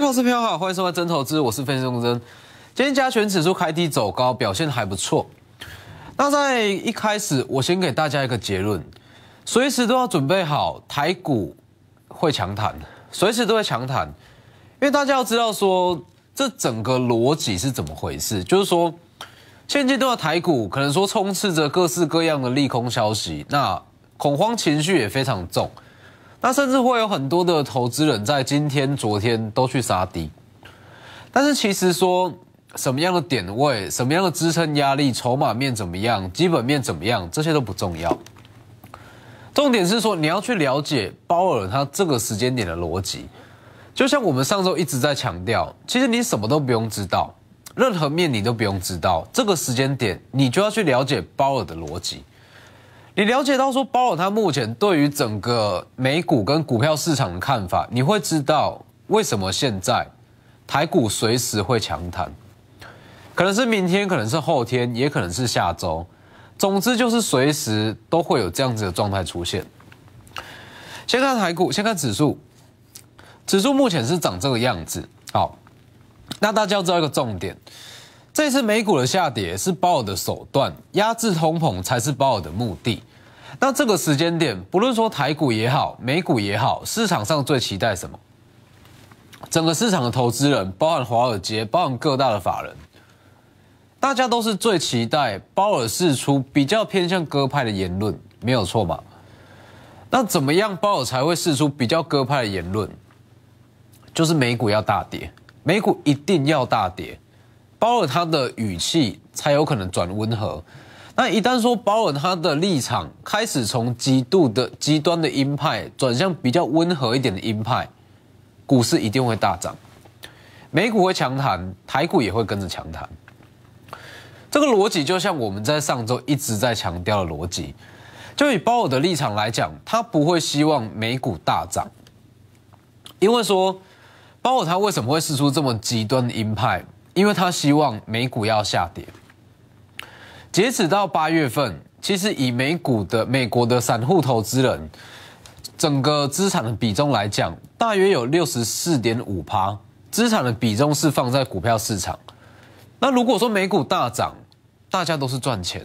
投资票好，欢迎收看真投资，我是分析师真。今天加权指数开低走高，表现还不错。那在一开始，我先给大家一个结论：随时都要准备好，台股会强弹，随时都会强弹。因为大家要知道，说这整个逻辑是怎么回事，就是说，现阶段的台股可能说充斥着各式各样的利空消息，那恐慌情绪也非常重。那甚至会有很多的投资人在今天、昨天都去杀低，但是其实说什么样的点位、什么样的支撑压力、筹码面怎么样、基本面怎么样，这些都不重要。重点是说你要去了解鲍尔他这个时间点的逻辑。就像我们上周一直在强调，其实你什么都不用知道，任何面你都不用知道，这个时间点你就要去了解鲍尔的逻辑。你了解到说，包尔他目前对于整个美股跟股票市场的看法，你会知道为什么现在台股随时会强弹，可能是明天，可能是后天，也可能是下周，总之就是随时都会有这样子的状态出现。先看台股，先看指数，指数目前是长这个样子。好，那大家要知道一个重点。这次美股的下跌是鲍尔的手段，压制通膨才是鲍尔的目的。那这个时间点，不论说台股也好，美股也好，市场上最期待什么？整个市场的投资人，包含华尔街，包含各大的法人，大家都是最期待鲍尔释出比较偏向鸽派的言论，没有错吧？那怎么样，鲍尔才会释出比较鸽派的言论？就是美股要大跌，美股一定要大跌。包尔他的语气才有可能转温和，那一旦说包尔他的立场开始从极度的极端的鹰派转向比较温和一点的鹰派，股市一定会大涨，美股会强弹，台股也会跟着强弹。这个逻辑就像我们在上周一直在强调的逻辑，就以鲍尔的立场来讲，他不会希望美股大涨，因为说包尔他为什么会试出这么极端的鹰派？因为他希望美股要下跌。截止到八月份，其实以美股的美国的散户投资人，整个资产的比重来讲，大约有六十四点五趴资产的比重是放在股票市场。那如果说美股大涨，大家都是赚钱，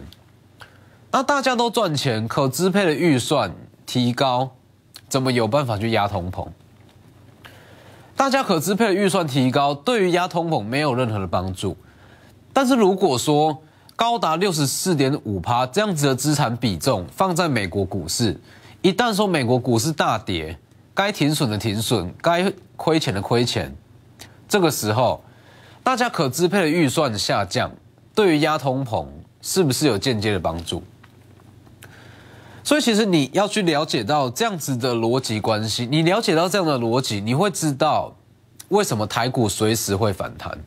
那大家都赚钱，可支配的预算提高，怎么有办法去压通膨？大家可支配的预算提高，对于压通膨没有任何的帮助。但是如果说高达六十四点五趴这样子的资产比重放在美国股市，一旦说美国股市大跌，该停损的停损，该亏钱的亏钱，这个时候大家可支配的预算下降，对于压通膨是不是有间接的帮助？所以，其实你要去了解到这样子的逻辑关系，你了解到这样的逻辑，你会知道为什么台股随时会反弹，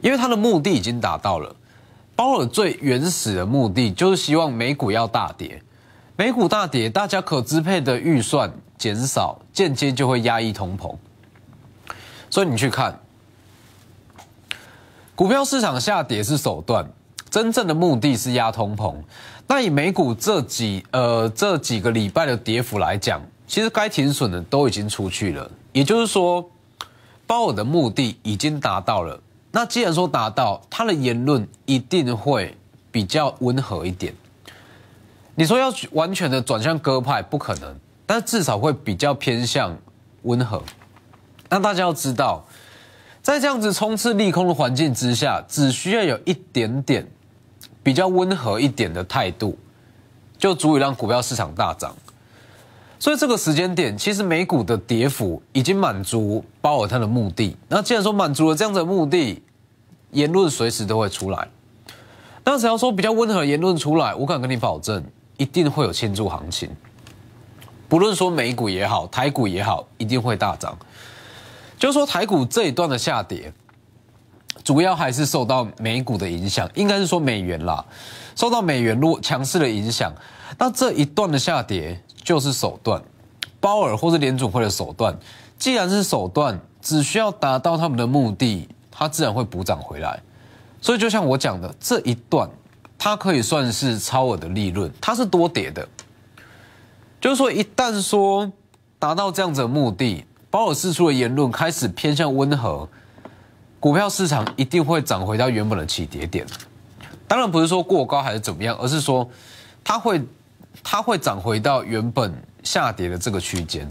因为它的目的已经达到了。鲍尔最原始的目的就是希望美股要大跌，美股大跌，大家可支配的预算减少，间接就会压抑通膨。所以你去看，股票市场下跌是手段。真正的目的是压通膨，那以美股这几呃这几个礼拜的跌幅来讲，其实该停损的都已经出去了，也就是说，鲍尔的目的已经达到了。那既然说达到，他的言论一定会比较温和一点。你说要完全的转向鸽派不可能，但至少会比较偏向温和。那大家要知道，在这样子冲刺利空的环境之下，只需要有一点点。比较温和一点的态度，就足以让股票市场大涨。所以这个时间点，其实美股的跌幅已经满足鲍尔他的目的。那既然说满足了这样的目的，言论随时都会出来。那只要说比较温和言论出来，我敢跟你保证，一定会有庆祝行情。不论说美股也好，台股也好，一定会大涨。就说台股这一段的下跌。主要还是受到美股的影响，应该是说美元啦，受到美元弱强势的影响。那这一段的下跌就是手段，鲍尔或者联储会的手段。既然是手段，只需要达到他们的目的，它自然会补涨回来。所以就像我讲的，这一段它可以算是超额的利润，它是多跌的。就是说，一旦说达到这样子的目的，鲍尔释出的言论开始偏向温和。股票市场一定会涨回到原本的起跌点，当然不是说过高还是怎么样，而是说它会它会涨回到原本下跌的这个区间。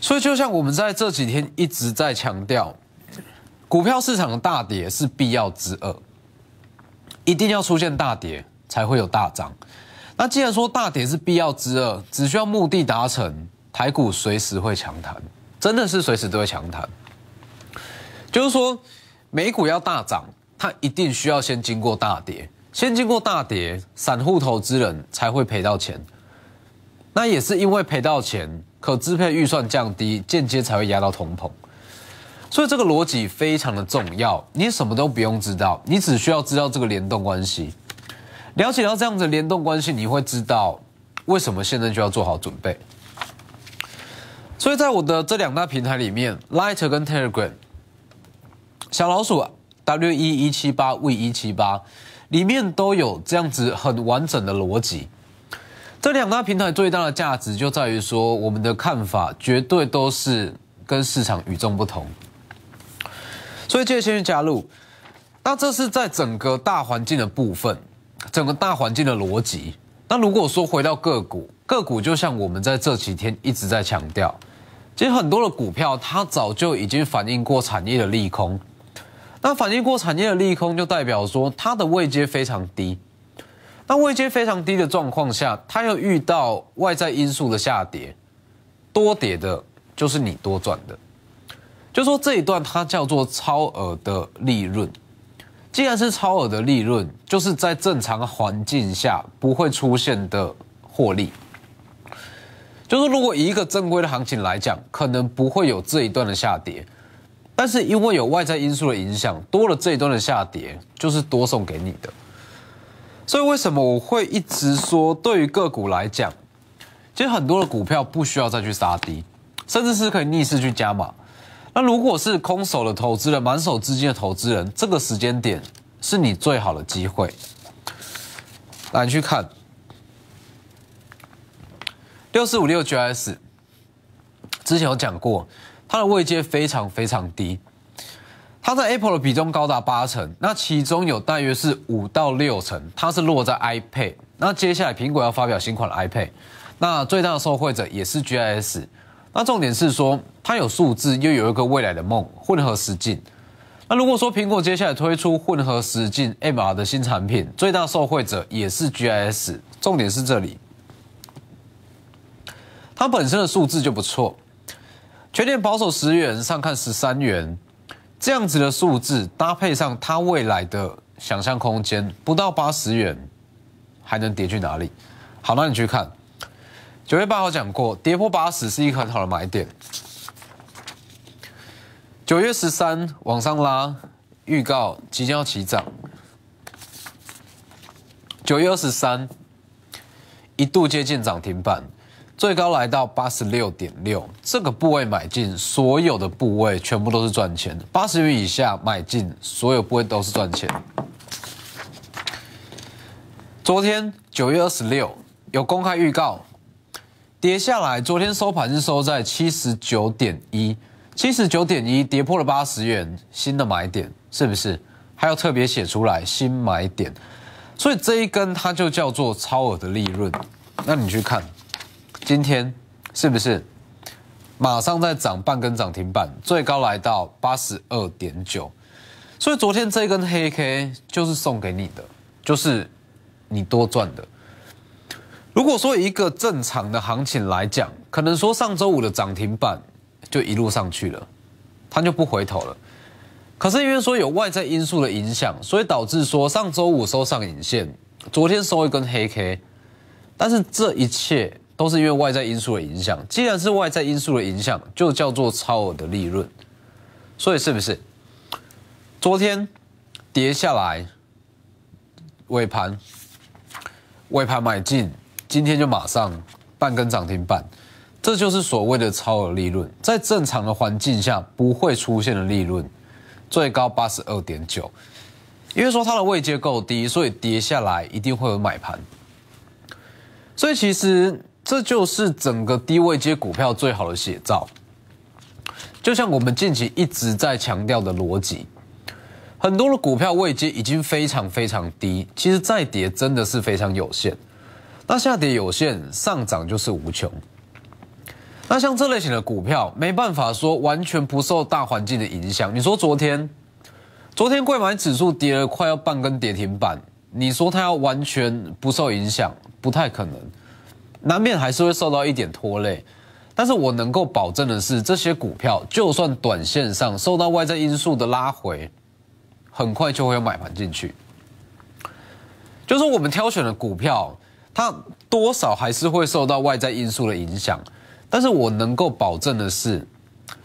所以就像我们在这几天一直在强调，股票市场的大跌是必要之恶，一定要出现大跌才会有大涨。那既然说大跌是必要之恶，只需要目的达成，台股随时会强弹，真的是随时都会强弹。就是说，美股要大涨，它一定需要先经过大跌，先经过大跌，散户投资人才会赔到钱。那也是因为赔到钱，可支配预算降低，间接才会压到通膨。所以这个逻辑非常的重要。你什么都不用知道，你只需要知道这个联动关系。了解到这样的联动关系，你会知道为什么现在就要做好准备。所以在我的这两大平台里面，Lighter 跟 Telegram。小老鼠，W 一一七八 V 一七八，里面都有这样子很完整的逻辑。这两大平台最大的价值就在于说，我们的看法绝对都是跟市场与众不同。所以，记得先去加入。那这是在整个大环境的部分，整个大环境的逻辑。那如果说回到个股，个股就像我们在这几天一直在强调，其实很多的股票它早就已经反映过产业的利空。那反映过产业的利空，就代表说它的位阶非常低。那位阶非常低的状况下，它又遇到外在因素的下跌，多跌的，就是你多赚的。就说这一段，它叫做超额的利润。既然是超额的利润，就是在正常环境下不会出现的获利。就是如果以一个正规的行情来讲，可能不会有这一段的下跌。但是因为有外在因素的影响，多了这一段的下跌，就是多送给你的。所以为什么我会一直说，对于个股来讲，其实很多的股票不需要再去杀低，甚至是可以逆势去加码。那如果是空手的投资人，满手资金的投资人，这个时间点是你最好的机会。来，你去看六四五六九 S，之前有讲过。它的位阶非常非常低，它在 Apple 的比重高达八成，那其中有大约是五到六成，它是落在 iPad。那接下来苹果要发表新款的 iPad，那最大的受惠者也是 G I S。那重点是说，它有数字，又有一个未来的梦，混合实境。那如果说苹果接下来推出混合实境 MR 的新产品，最大受惠者也是 G I S。重点是这里，它本身的数字就不错。全年保守十元，上看十三元，这样子的数字搭配上它未来的想象空间，不到八十元还能跌去哪里？好，那你去看九月八号讲过，跌破八十是一个很好的买点。九月十三往上拉，预告即将要起涨。九月二十三一度接近涨停板。最高来到八十六点六这个部位买进，所有的部位全部都是赚钱的。八十元以下买进，所有部位都是赚钱。昨天九月二十六有公开预告跌下来，昨天收盘是收在七十九点一，七十九点一跌破了八十元，新的买点是不是？还要特别写出来新买点，所以这一根它就叫做超额的利润。那你去看。今天是不是马上在涨半根涨停板？最高来到八十二点九，所以昨天这根黑 K 就是送给你的，就是你多赚的。如果说一个正常的行情来讲，可能说上周五的涨停板就一路上去了，它就不回头了。可是因为说有外在因素的影响，所以导致说上周五收上影线，昨天收一根黑 K，但是这一切。都是因为外在因素的影响。既然是外在因素的影响，就叫做超额的利润。所以是不是？昨天跌下来，尾盘尾盘买进，今天就马上半根涨停板，这就是所谓的超额利润。在正常的环境下不会出现的利润，最高八十二点九。因为说它的位阶够低，所以跌下来一定会有买盘。所以其实。这就是整个低位接股票最好的写照，就像我们近期一直在强调的逻辑，很多的股票位阶已经非常非常低，其实再跌真的是非常有限，那下跌有限，上涨就是无穷。那像这类型的股票，没办法说完全不受大环境的影响。你说昨天，昨天贵买指数跌了快要半根跌停板，你说它要完全不受影响，不太可能。难免还是会受到一点拖累，但是我能够保证的是，这些股票就算短线上受到外在因素的拉回，很快就会有买盘进去。就是我们挑选的股票，它多少还是会受到外在因素的影响，但是我能够保证的是，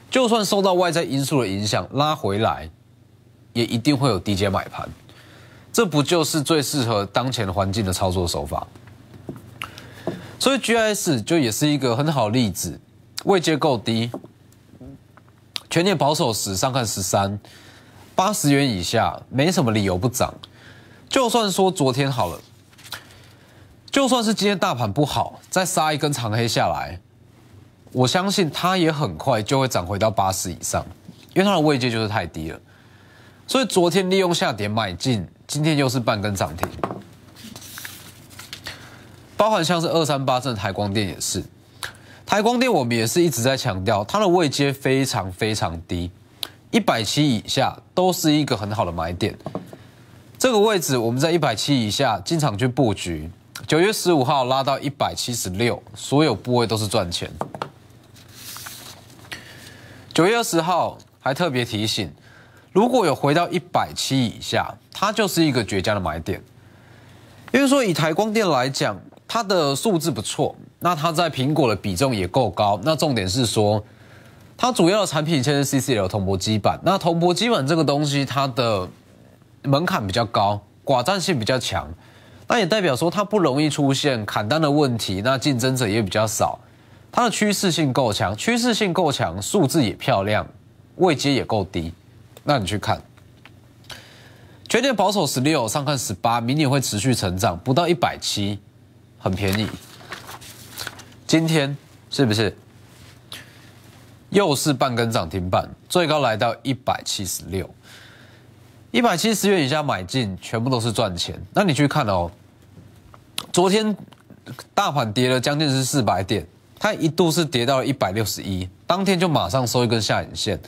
就算受到外在因素的影响拉回来，也一定会有低阶买盘。这不就是最适合当前环境的操作手法？所以 G I s 就也是一个很好例子，位阶够低，全年保守时上看十三，八十元以下没什么理由不涨。就算说昨天好了，就算是今天大盘不好，再杀一根长黑下来，我相信它也很快就会涨回到八十以上，因为它的位阶就是太低了。所以昨天利用下跌买进，今天又是半根涨停。包含像是二三八正台光电也是，台光电我们也是一直在强调它的位阶非常非常低，一百七以下都是一个很好的买点。这个位置我们在一百七以下经常去布局，九月十五号拉到一百七十六，所有部位都是赚钱。九月二十号还特别提醒，如果有回到一百七以下，它就是一个绝佳的买点，因为说以台光电来讲。它的数字不错，那它在苹果的比重也够高。那重点是说，它主要的产品现在是 CCL 铜箔基板。那铜箔基板这个东西，它的门槛比较高，寡占性比较强。那也代表说它不容易出现砍单的问题，那竞争者也比较少。它的趋势性够强，趋势性够强，数字也漂亮，位阶也够低。那你去看，全年保守十六，上看十八，明年会持续成长，不到一百七。很便宜，今天是不是又是半根涨停板？最高来到一百七十六，一百七十元以下买进，全部都是赚钱。那你去看哦，昨天大盘跌了将近是四百点，它一度是跌到一百六十一，当天就马上收一根下影线。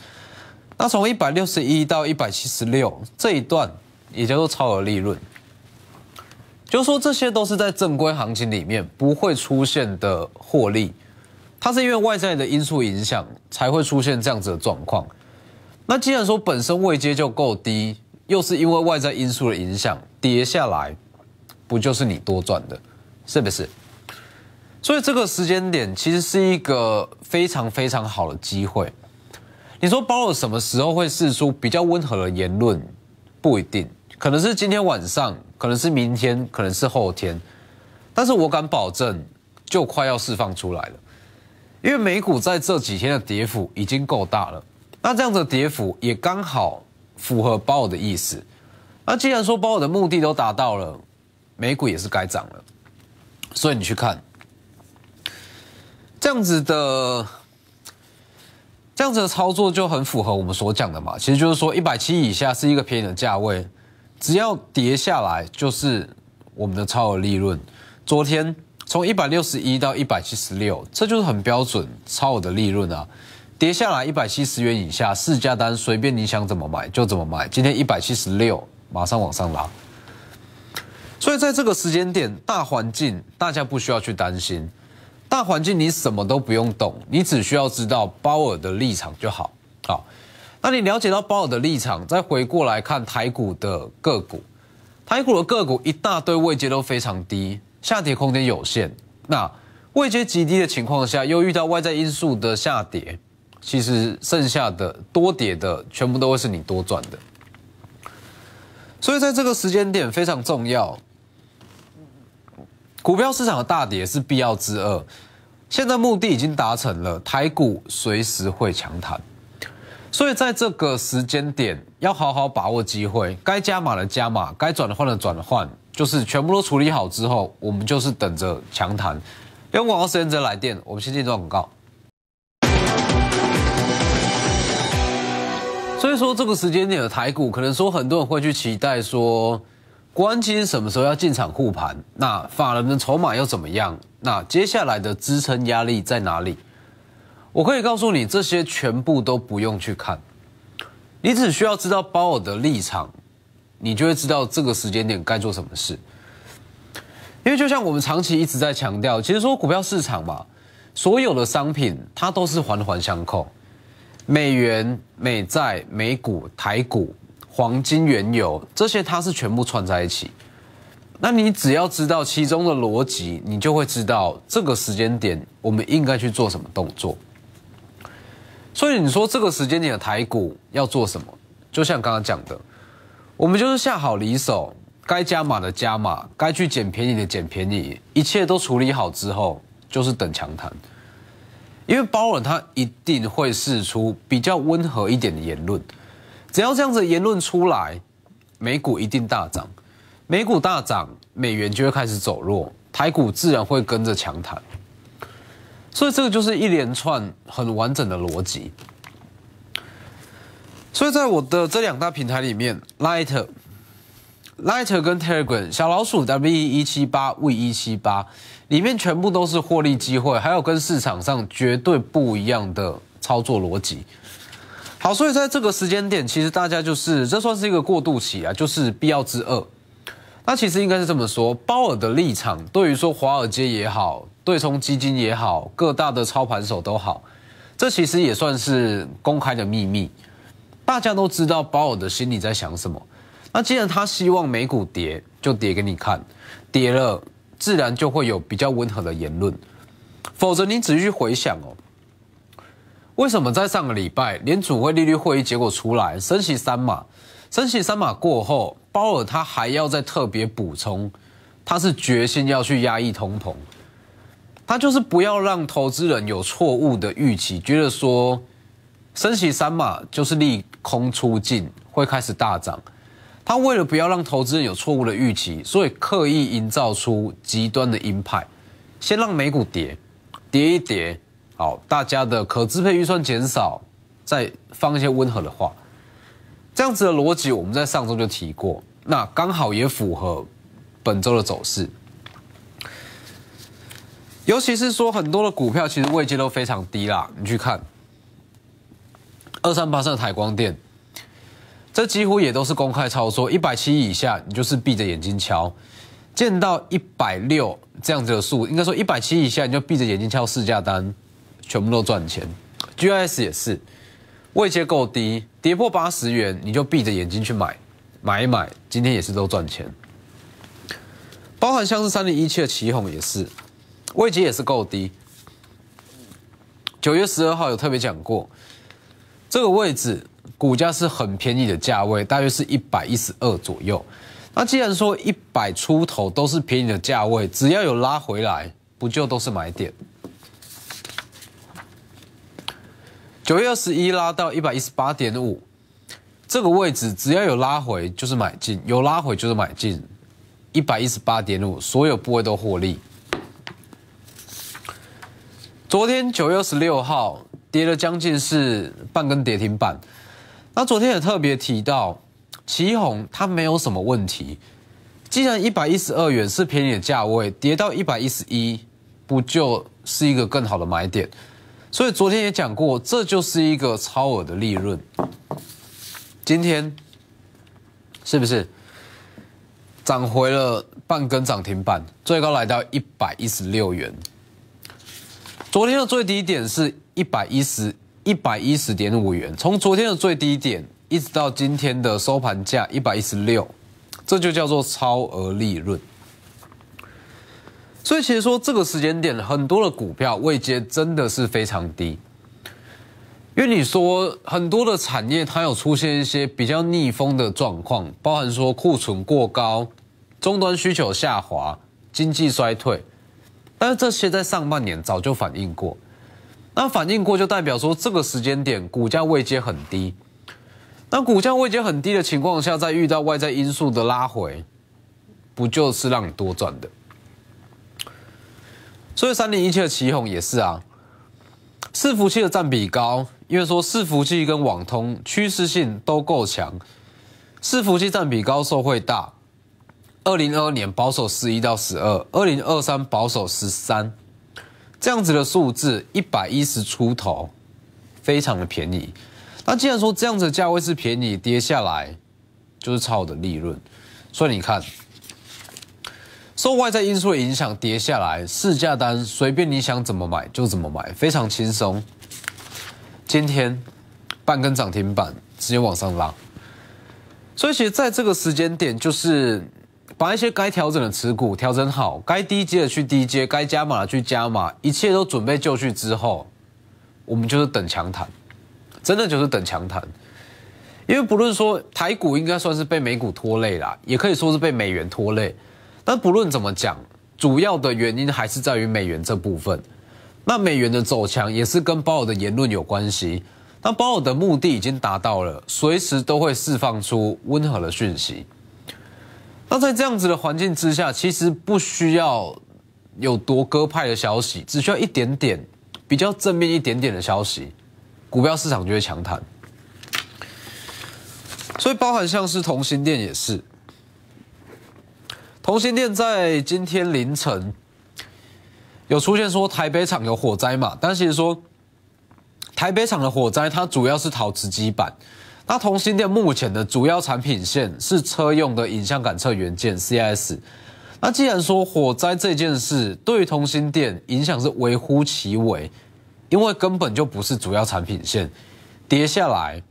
那从一百六十一到一百七十六这一段，也叫做超额利润。就是说，这些都是在正规行情里面不会出现的获利，它是因为外在的因素影响才会出现这样子的状况。那既然说本身位阶就够低，又是因为外在因素的影响跌下来，不就是你多赚的，是不是？所以这个时间点其实是一个非常非常好的机会。你说包尔什么时候会试出比较温和的言论？不一定，可能是今天晚上。可能是明天，可能是后天，但是我敢保证，就快要释放出来了。因为美股在这几天的跌幅已经够大了，那这样的跌幅也刚好符合鲍的意思。那既然说鲍尔的目的都达到了，美股也是该涨了。所以你去看，这样子的，这样子的操作就很符合我们所讲的嘛。其实就是说，一百七以下是一个便宜的价位。只要跌下来，就是我们的超额利润。昨天从一百六十一到一百七十六，这就是很标准超额的利润啊！跌下来一百七十元以下，市价单随便你想怎么买就怎么买。今天一百七十六，马上往上拉。所以在这个时间点，大环境大家不需要去担心，大环境你什么都不用懂，你只需要知道包尔的立场就好，好。那你了解到包尔的立场，再回过来看台股的个股，台股的个股一大堆位阶都非常低，下跌空间有限。那位阶极低的情况下，又遇到外在因素的下跌，其实剩下的多跌的全部都会是你多赚的。所以在这个时间点非常重要，股票市场的大跌是必要之二。现在目的已经达成了，台股随时会强弹。所以在这个时间点要好好把握机会，该加码的加码，该转换的转换，就是全部都处理好之后，我们就是等着强谈。用广告时间则来电，我们先进段广告。所以说这个时间点的台股，可能说很多人会去期待说，关金什么时候要进场护盘，那法人的筹码又怎么样？那接下来的支撑压力在哪里？我可以告诉你，这些全部都不用去看，你只需要知道鲍尔的立场，你就会知道这个时间点该做什么事。因为就像我们长期一直在强调，其实说股票市场嘛，所有的商品它都是环环相扣，美元、美债、美股、台股、黄金、原油这些，它是全部串在一起。那你只要知道其中的逻辑，你就会知道这个时间点我们应该去做什么动作。所以你说这个时间点的台股要做什么？就像刚刚讲的，我们就是下好离手，该加码的加码，该去捡便宜的捡便宜，一切都处理好之后，就是等强弹。因为包尔他一定会试出比较温和一点的言论，只要这样子言论出来，美股一定大涨，美股大涨，美元就会开始走弱，台股自然会跟着强弹。所以这个就是一连串很完整的逻辑。所以在我的这两大平台里面，Lite g h、Lite g h 跟 Telegram、小老鼠 w 一七八、V 一七八里面，全部都是获利机会，还有跟市场上绝对不一样的操作逻辑。好，所以在这个时间点，其实大家就是这算是一个过渡期啊，就是必要之恶。那其实应该是这么说，鲍尔的立场对于说华尔街也好。对冲基金也好，各大的操盘手都好，这其实也算是公开的秘密，大家都知道鲍尔的心里在想什么。那既然他希望美股跌，就跌给你看，跌了自然就会有比较温和的言论。否则，你仔细回想哦，为什么在上个礼拜联储会利率会议结果出来，升息三码，升息三码过后，鲍尔他还要再特别补充，他是决心要去压抑通膨。他就是不要让投资人有错误的预期，觉得说，升息三嘛就是利空出尽会开始大涨。他为了不要让投资人有错误的预期，所以刻意营造出极端的鹰派，先让美股跌，跌一跌，好，大家的可支配预算减少，再放一些温和的话。这样子的逻辑我们在上周就提过，那刚好也符合本周的走势。尤其是说很多的股票其实位阶都非常低啦，你去看二三八三台光电，这几乎也都是公开操作，一百七以下，你就是闭着眼睛敲，见到一百六这样子的数，应该说一百七以下你就闭着眼睛敲市价单，全部都赚钱。G I S 也是位阶够低，跌破八十元你就闭着眼睛去买，买一买，今天也是都赚钱。包含像是三零一七的旗宏也是。位级也是够低。九月十二号有特别讲过，这个位置股价是很便宜的价位，大约是一百一十二左右。那既然说一百出头都是便宜的价位，只要有拉回来，不就都是买点？九月二十一拉到一百一十八点五，这个位置只要有拉回就是买进，有拉回就是买进。一百一十八点五，所有部位都获利。昨天九月十六号跌了将近是半根跌停板。那昨天也特别提到，旗宏它没有什么问题。既然一百一十二元是便宜的价位，跌到一百一十一，不就是一个更好的买点？所以昨天也讲过，这就是一个超额的利润。今天是不是涨回了半根涨停板？最高来到一百一十六元。昨天的最低点是一百一十，一百一十点五元。从昨天的最低点一直到今天的收盘价一百一十六，这就叫做超额利润。所以其实说这个时间点，很多的股票位阶真的是非常低，因为你说很多的产业它有出现一些比较逆风的状况，包含说库存过高、终端需求下滑、经济衰退。但是这些在上半年早就反映过，那反映过就代表说这个时间点股价位阶很低，那股价位阶很低的情况下，在遇到外在因素的拉回，不就是让你多赚的？所以三零一七的起哄也是啊，伺服器的占比高，因为说伺服器跟网通趋势性都够强，伺服器占比高，受惠大。二零二二年保守十一到十二，二零二三保守十三，这样子的数字一百一十出头，非常的便宜。那既然说这样子的价位是便宜，跌下来就是超的利润。所以你看，受外在因素的影响，跌下来市价单随便你想怎么买就怎么买，非常轻松。今天半根涨停板直接往上拉，所以其实在这个时间点就是。把一些该调整的持股调整好，该低阶的去低阶，该加码的去加码，一切都准备就绪之后，我们就是等强弹，真的就是等强弹。因为不论说台股应该算是被美股拖累啦，也可以说是被美元拖累。但不论怎么讲，主要的原因还是在于美元这部分。那美元的走强也是跟鲍尔的言论有关系。但鲍尔的目的已经达到了，随时都会释放出温和的讯息。那在这样子的环境之下，其实不需要有多鸽派的消息，只需要一点点比较正面一点点的消息，股票市场就会强谈。所以，包含像是同心店也是，同心店在今天凌晨有出现说台北厂有火灾嘛？但是说台北厂的火灾，它主要是陶瓷基板。那同芯电目前的主要产品线是车用的影像感测元件 CS。那既然说火灾这件事对于同芯电影响是微乎其微，因为根本就不是主要产品线，跌下来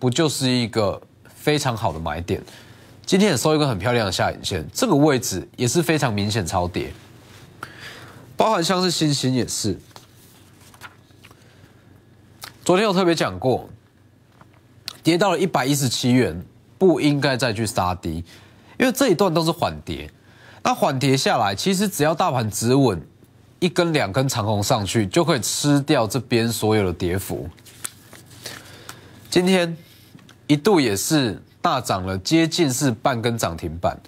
不就是一个非常好的买点？今天也收一个很漂亮的下影线，这个位置也是非常明显超跌，包含像是星星也是，昨天有特别讲过。跌到了一百一十七元，不应该再去杀低，因为这一段都是缓跌。那缓跌下来，其实只要大盘止稳，一根两根长红上去，就可以吃掉这边所有的跌幅。今天一度也是大涨了，接近是半根涨停板，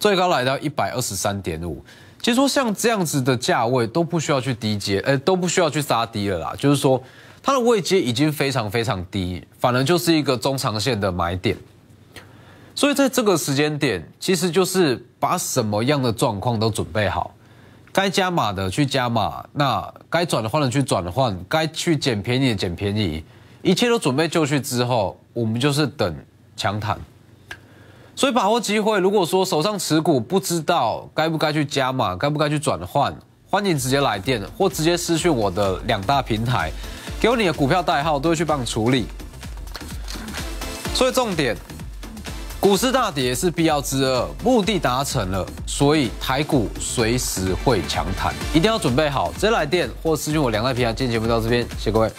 最高来到一百二十三点五。其实说像这样子的价位，都不需要去低接，呃，都不需要去杀低了啦。就是说。它的位阶已经非常非常低，反而就是一个中长线的买点。所以在这个时间点，其实就是把什么样的状况都准备好，该加码的去加码，那该转换的去转换，该去捡便宜的捡便宜，一切都准备就绪之后，我们就是等强谈。所以把握机会，如果说手上持股不知道该不该去加码，该不该去转换，欢迎直接来电或直接私讯我的两大平台。给你的股票代号都会去帮你处理，所以重点，股市大跌是必要之恶，目的达成了，所以台股随时会强弹，一定要准备好，直接来电或私讯我两块平啊。今天节目到这边，谢各位。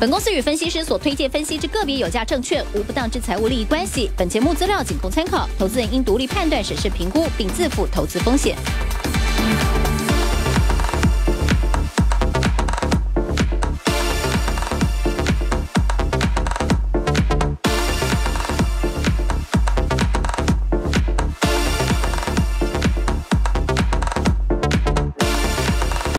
本公司与分析师所推荐分析之个别有价证券无不当之财务利益关系，本节目资料仅供参考，投资人应独立判断、审视、评估并自负投资风险。